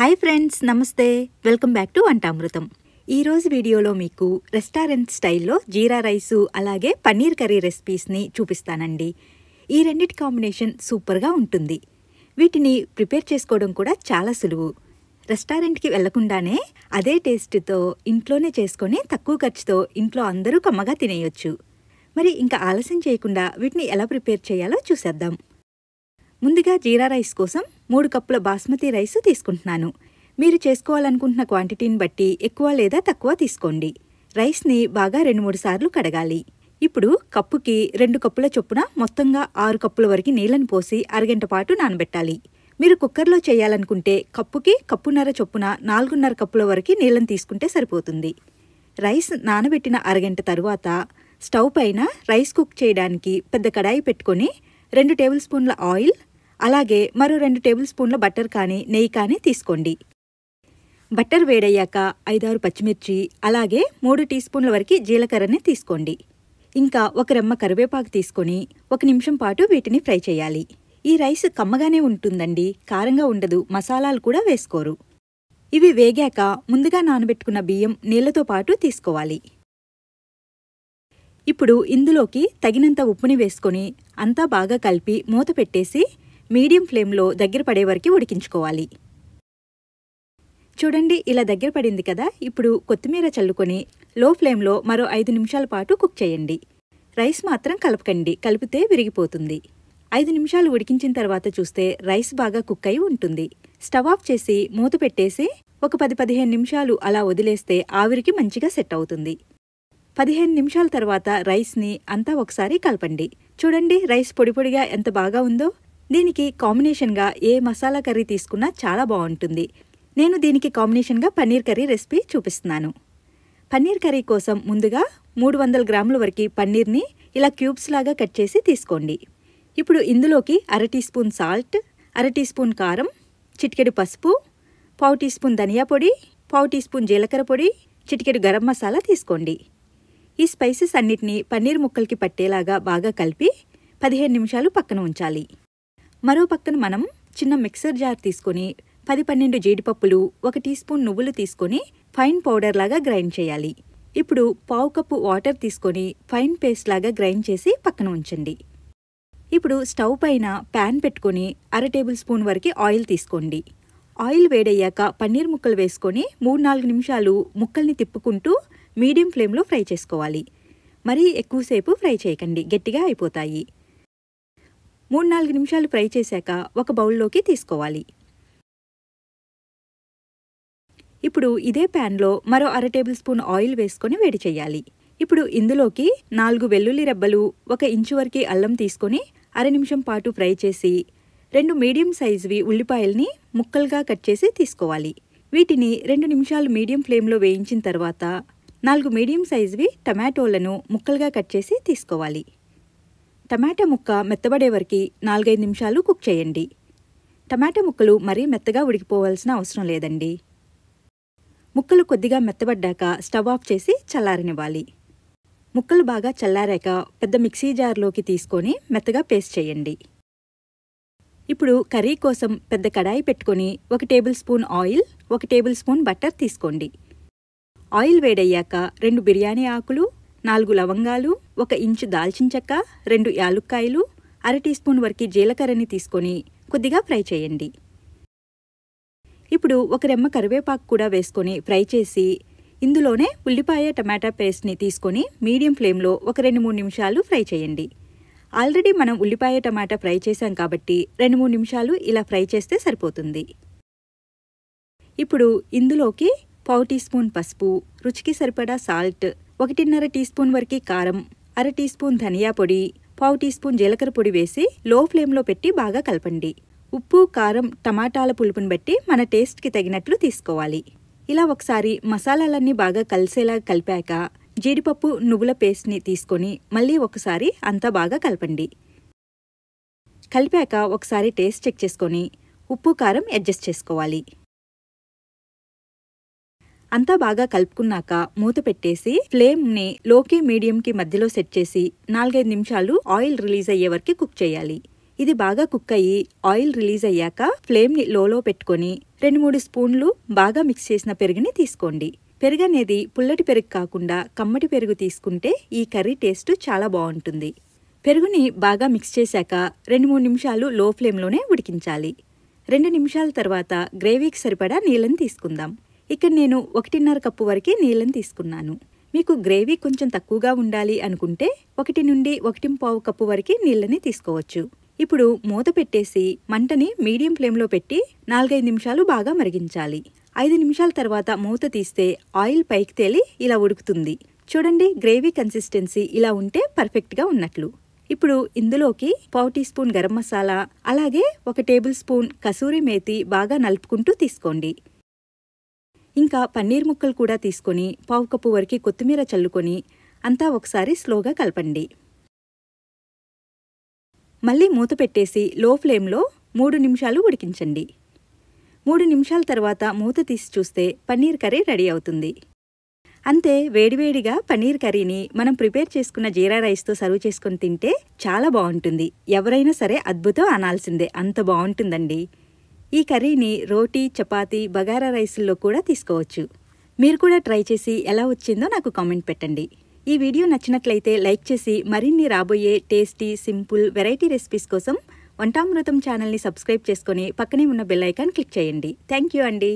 hi friends నమస్తే welcome back to Vantamrutham ఈరోజు వీడియోలో మీకు రెస్టారెంట్ స్టైల్లో జీరా రైసు అలాగే పన్నీర్ కర్రీ రెసిపీస్ని చూపిస్తానండి ఈ రెండిటి కాంబినేషన్ సూపర్గా ఉంటుంది వీటిని ప్రిపేర్ చేసుకోవడం కూడా చాలా సులువు రెస్టారెంట్కి వెళ్లకుండానే అదే టేస్ట్తో ఇంట్లోనే చేసుకొని తక్కువ ఖర్చుతో ఇంట్లో అందరూ కమ్మగా తినేయొచ్చు మరి ఇంకా ఆలస్యం చేయకుండా వీటిని ఎలా ప్రిపేర్ చేయాలో చూసేద్దాం ముందుగా జీరా రైస్ కోసం మూడు కప్పుల బాస్మతి రైస్ తీసుకుంటున్నాను మీరు చేసుకోవాలనుకుంటున్న క్వాంటిటీని బట్టి ఎక్కువ లేదా తక్కువ తీసుకోండి రైస్ని బాగా రెండు మూడు సార్లు కడగాలి ఇప్పుడు కప్పుకి రెండు కప్పుల చొప్పున మొత్తంగా ఆరు కప్పుల వరకు నీళ్లను పోసి అరగంట పాటు నానబెట్టాలి మీరు కుక్కర్లో చేయాలనుకుంటే కప్పుకి కప్పున్నర చొప్పున నాలుగున్నర కప్పుల వరకు నీళ్ళని తీసుకుంటే సరిపోతుంది రైస్ నానబెట్టిన అరగంట తరువాత స్టవ్ పైన రైస్ కుక్ చేయడానికి పెద్ద కడాయి పెట్టుకొని రెండు టేబుల్ స్పూన్ల ఆయిల్ అలాగే మరో రెండు టేబుల్ స్పూన్ల బట్టర్ కానీ నెయ్యి కానీ తీసుకోండి బట్టర్ వేడయ్యాక ఐదారు పచ్చిమిర్చి అలాగే మూడు టీ స్పూన్ల వరకు జీలకర్రని తీసుకోండి ఇంకా ఒక రెమ్మ కరివేపాకు తీసుకొని ఒక నిమిషం పాటు వీటిని ఫ్రై చేయాలి ఈ రైస్ కమ్మగానే ఉంటుందండి కారంగా ఉండదు మసాలాలు కూడా వేసుకోరు ఇవి వేగాక ముందుగా నానబెట్టుకున్న బియ్యం నీళ్లతో పాటు తీసుకోవాలి ఇప్పుడు ఇందులోకి తగినంత ఉప్పుని వేసుకొని అంతా బాగా కలిపి మూత పెట్టేసి మీడియం ఫ్లేమ్లో దగ్గర పడే వరకు ఉడికించుకోవాలి చూడండి ఇలా దగ్గర పడింది కదా ఇప్పుడు కొత్తిమీర చల్లుకొని లో ఫ్లేమ్లో మరో ఐదు నిమిషాల పాటు కుక్ చేయండి రైస్ మాత్రం కలపకండి కలిపితే విరిగిపోతుంది ఐదు నిమిషాలు ఉడికించిన తర్వాత చూస్తే రైస్ బాగా కుక్ అయి ఉంటుంది స్టవ్ ఆఫ్ చేసి మూత పెట్టేసి ఒక పది పదిహేను నిమిషాలు అలా వదిలేస్తే ఆవిరికి మంచిగా సెట్ అవుతుంది పదిహేను నిమిషాల తర్వాత రైస్ని అంతా ఒకసారి కలపండి చూడండి రైస్ పొడి పొడిగా ఎంత బాగా ఉందో దీనికి కాంబినేషన్గా ఏ మసాలా కర్రీ తీసుకున్నా చాలా బాగుంటుంది నేను దీనికి కాంబినేషన్గా పన్నీర్ కర్రీ రెసిపీ చూపిస్తున్నాను పన్నీర్ కర్రీ కోసం ముందుగా మూడు వందల గ్రాముల వరకు పన్నీర్ని ఇలా క్యూబ్స్ లాగా కట్ చేసి తీసుకోండి ఇప్పుడు ఇందులోకి అర టీ స్పూన్ సాల్ట్ అర టీ స్పూన్ కారం చిటికెడు పసుపు పావు టీ స్పూన్ ధనియా పొడి పావు టీ స్పూన్ జీలకర్ర పొడి చిటికెడు గరం మసాలా తీసుకోండి ఈ స్పైసెస్ అన్నిటినీ పన్నీర్ ముక్కలకి పట్టేలాగా బాగా కలిపి పదిహేను నిమిషాలు పక్కన ఉంచాలి మరో పక్కన మనం చిన్న మిక్సర్ జార్ తీసుకొని పది పన్నెండు జీడిపప్పులు ఒక టీ స్పూన్ నువ్వులు తీసుకొని ఫైన్ పౌడర్ లాగా గ్రైండ్ చేయాలి ఇప్పుడు పావు కప్పు వాటర్ తీసుకొని ఫైన్ పేస్ట్ లాగా గ్రైండ్ చేసి పక్కన ఉంచండి ఇప్పుడు స్టవ్ పైన ప్యాన్ పెట్టుకొని అర టేబుల్ స్పూన్ వరకు ఆయిల్ తీసుకోండి ఆయిల్ వేడయ్యాక పన్నీర్ ముక్కలు వేసుకొని మూడు నాలుగు నిమిషాలు ముక్కల్ని తిప్పుకుంటూ మీడియం ఫ్లేమ్లో ఫ్రై చేసుకోవాలి మరీ ఎక్కువసేపు ఫ్రై చేయకండి గట్టిగా అయిపోతాయి మూడు నాలుగు నిమిషాలు ఫ్రై చేశాక ఒక బౌల్లోకి తీసుకోవాలి ఇప్పుడు ఇదే ప్యాన్లో మరో అర టేబుల్ స్పూన్ ఆయిల్ వేసుకొని వేడి చేయాలి ఇప్పుడు ఇందులోకి నాలుగు వెల్లుల్లి రెబ్బలు ఒక ఇంచు వరకు అల్లం తీసుకొని అర నిమిషం పాటు ఫ్రై చేసి రెండు మీడియం సైజువి ఉల్లిపాయల్ని ముక్కలుగా కట్ చేసి తీసుకోవాలి వీటిని రెండు నిమిషాలు మీడియం ఫ్లేమ్లో వేయించిన తర్వాత నాలుగు మీడియం సైజువి టమాటోలను ముక్కలుగా కట్ చేసి తీసుకోవాలి టమాటా ముక్క మెత్తబడే వరకు నాలుగైదు నిమిషాలు కుక్ చేయండి టమాటా ముక్కలు మరీ మెత్తగా ఉడికిపోవాల్సిన అవసరం లేదండి ముక్కలు కొద్దిగా మెత్తబడ్డాక స్టవ్ ఆఫ్ చేసి చల్లారనివ్వాలి ముక్కలు బాగా చల్లారాక పెద్ద మిక్సీ జార్లోకి తీసుకొని మెత్తగా పేస్ట్ చేయండి ఇప్పుడు కర్రీ కోసం పెద్ద కడాయి పెట్టుకొని ఒక టేబుల్ స్పూన్ ఆయిల్ ఒక టేబుల్ స్పూన్ బట్టర్ తీసుకోండి ఆయిల్ వేడయ్యాక రెండు బిర్యానీ ఆకులు నాలుగు లవంగాలు ఒక ఇంచు దాల్చిన చెక్క రెండు యాలుక్కాయలు అర టీ స్పూన్ వరకు జీలకర్రని తీసుకొని కొద్దిగా ఫ్రై చేయండి ఇప్పుడు ఒక రెమ్మ కరివేపాకు కూడా వేసుకొని ఫ్రై చేసి ఇందులోనే ఉల్లిపాయ టమాటా పేస్ట్ని తీసుకొని మీడియం ఫ్లేమ్లో ఒక రెండు మూడు నిమిషాలు ఫ్రై చేయండి ఆల్రెడీ మనం ఉల్లిపాయ టమాటా ఫ్రై చేసాం కాబట్టి రెండు మూడు నిమిషాలు ఇలా ఫ్రై చేస్తే సరిపోతుంది ఇప్పుడు ఇందులోకి పావు టీ స్పూన్ పసుపు రుచికి సరిపడా సాల్ట్ ఒకటిన్నర టీ స్పూన్ వరకు కారం అర టీ స్పూన్ ధనియా పొడి పావు టీ స్పూన్ జీలకర్ర పొడి వేసి లో ఫ్లేమ్లో పెట్టి బాగా కలపండి ఉప్పు కారం టమాటాల పులుపుని బట్టి మన టేస్ట్కి తగినట్లు తీసుకోవాలి ఇలా ఒకసారి మసాలాలన్నీ బాగా కలిసేలా కలిపాక జీడిపప్పు నువ్వుల పేస్ట్ని తీసుకొని మళ్ళీ ఒకసారి అంతా బాగా కలపండి కలిపాక ఒకసారి టేస్ట్ చెక్ చేసుకొని ఉప్పు కారం అడ్జస్ట్ చేసుకోవాలి అంతా బాగా కలుపుకున్నాక మూత పెట్టేసి ఫ్లేమ్ ని లోకి మీడియం కి మధ్యలో సెట్ చేసి నాలుగైదు నిమిషాలు ఆయిల్ రిలీజ్ అయ్యే వరకు కుక్ చేయాలి ఇది బాగా కుక్ అయ్యి ఆయిల్ రిలీజ్ అయ్యాక ఫ్లేమ్ ని లోలో పెట్టుకొని రెండు మూడు స్పూన్లు బాగా మిక్స్ చేసిన పెరుగుని తీసుకోండి పెరుగు అనేది పుల్లటి పెరుగు కాకుండా కమ్మటి పెరుగు తీసుకుంటే ఈ కర్రీ టేస్ట్ చాలా బాగుంటుంది పెరుగుని బాగా మిక్స్ చేశాక రెండు మూడు నిమిషాలు లో ఫ్లేమ్లోనే ఉడికించాలి రెండు నిమిషాల తర్వాత గ్రేవీకి సరిపడా నీళ్ళని తీసుకుందాం ఇక్కడ నేను ఒకటిన్నర కప్పు వరకే నీళ్ళని తీసుకున్నాను మీకు గ్రేవీ కొంచెం తక్కువగా ఉండాలి అనుకుంటే ఒకటి నుండి ఒకటి పావు కప్పు వరకు నీళ్ళని తీసుకోవచ్చు ఇప్పుడు మూత పెట్టేసి మంటని మీడియం ఫ్లేమ్లో పెట్టి నాలుగైదు నిమిషాలు బాగా మరిగించాలి ఐదు నిమిషాల తర్వాత మూత తీస్తే ఆయిల్ పైకి తేలి ఇలా ఉడుకుతుంది చూడండి గ్రేవీ కన్సిస్టెన్సీ ఇలా ఉంటే పర్ఫెక్ట్గా ఉన్నట్లు ఇప్పుడు ఇందులోకి పావు టీ స్పూన్ గరం మసాలా అలాగే ఒక టేబుల్ స్పూన్ కసూరి మేతి బాగా నలుపుకుంటూ తీసుకోండి ఇంకా పన్నీర్ ముక్కలు కూడా తీసుకొని పావు కప్పు వరకు కొత్తిమీర చల్లుకొని అంతా ఒకసారి స్లోగా కలపండి మళ్ళీ మూత పెట్టేసి లో ఫ్లేమ్లో మూడు నిమిషాలు ఉడికించండి మూడు నిమిషాల తర్వాత మూత తీసి చూస్తే పన్నీర్ కర్రీ రెడీ అవుతుంది అంతే వేడివేడిగా పన్నీర్ కర్రీని మనం ప్రిపేర్ చేసుకున్న జీరా రైస్తో సర్వ్ చేసుకొని తింటే చాలా బాగుంటుంది ఎవరైనా సరే అద్భుతం అనాల్సిందే అంత బాగుంటుందండి ఈ కర్రీని రోటీ చపాతీ బగారా రైసుల్లో కూడా తీసుకోవచ్చు మీరు కూడా ట్రై చేసి ఎలా వచ్చిందో నాకు కామెంట్ పెట్టండి ఈ వీడియో నచ్చినట్లయితే లైక్ చేసి మరిన్ని రాబోయే టేస్టీ సింపుల్ వెరైటీ రెసిపీస్ కోసం వంటామృతం ఛానల్ని సబ్స్క్రైబ్ చేసుకుని పక్కనే ఉన్న బెల్ ఐకాన్ క్లిక్ చేయండి థ్యాంక్ యూ అండి